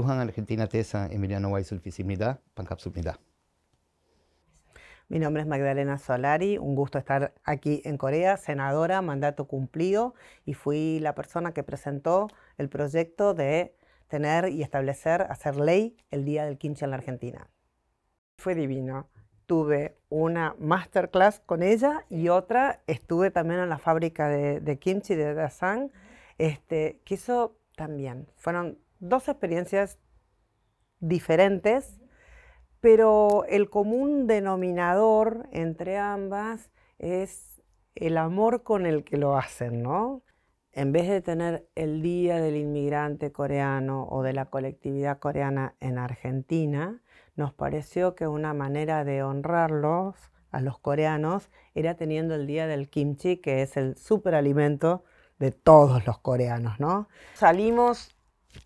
Argentina Tesa Emiliano Mi nombre es Magdalena Solari, un gusto estar aquí en Corea, senadora, mandato cumplido, y fui la persona que presentó el proyecto de tener y establecer, hacer ley el Día del Kimchi en la Argentina. Fue divino. Tuve una masterclass con ella y otra estuve también en la fábrica de, de kimchi de Daesang. este, que eso también fueron dos experiencias diferentes, pero el común denominador entre ambas es el amor con el que lo hacen, ¿no? En vez de tener el Día del Inmigrante Coreano o de la colectividad coreana en Argentina, nos pareció que una manera de honrarlos a los coreanos era teniendo el Día del Kimchi, que es el superalimento de todos los coreanos, ¿no? Salimos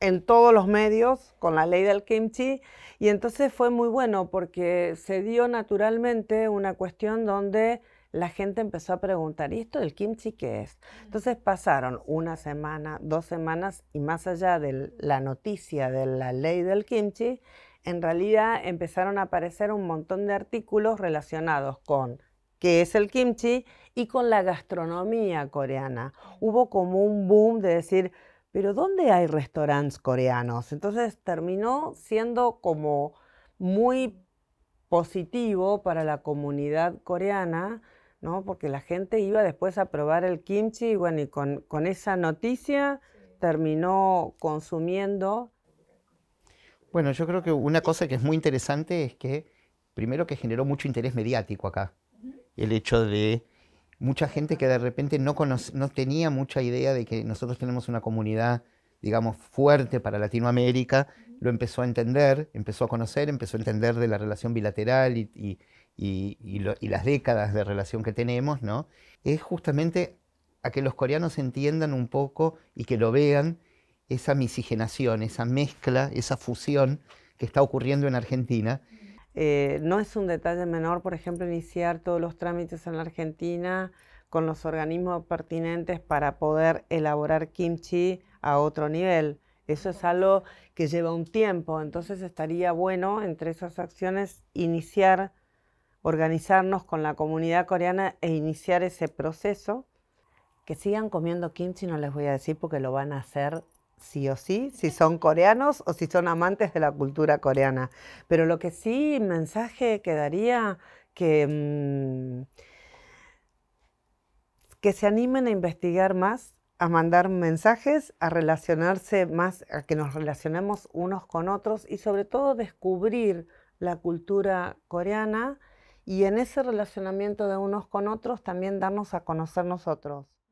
en todos los medios con la ley del kimchi y entonces fue muy bueno porque se dio naturalmente una cuestión donde la gente empezó a preguntar, ¿y esto del kimchi qué es? Entonces pasaron una semana, dos semanas y más allá de la noticia de la ley del kimchi, en realidad empezaron a aparecer un montón de artículos relacionados con qué es el kimchi y con la gastronomía coreana. Hubo como un boom de decir, pero ¿dónde hay restaurantes coreanos? Entonces terminó siendo como muy positivo para la comunidad coreana, ¿no? Porque la gente iba después a probar el kimchi y bueno, y con, con esa noticia terminó consumiendo. Bueno, yo creo que una cosa que es muy interesante es que, primero que generó mucho interés mediático acá, el hecho de mucha gente que de repente no, tenía mucha idea de que nosotros tenemos una comunidad, digamos, fuerte para Latinoamérica, lo empezó a entender, empezó a conocer, empezó a entender de la relación bilateral y, las décadas de relación que tenemos, ¿no? Es justamente a que los coreanos entiendan un poco y que lo vean esa misigenación, esa mezcla, esa fusión que está ocurriendo en Argentina eh, no es un detalle menor, por ejemplo, iniciar todos los trámites en la Argentina con los organismos pertinentes para poder elaborar kimchi a otro nivel. Eso es algo que lleva un tiempo, entonces estaría bueno entre esas acciones iniciar, organizarnos con la comunidad coreana e iniciar ese proceso. Que sigan comiendo kimchi no les voy a decir porque lo van a hacer sí o sí, si son coreanos o si son amantes de la cultura coreana. Pero lo que sí, mensaje que daría, que, mm, que se animen a investigar más, a mandar mensajes, a relacionarse más, a que nos relacionemos unos con otros y sobre todo descubrir la cultura coreana y en ese relacionamiento de unos con otros también darnos a conocer nosotros.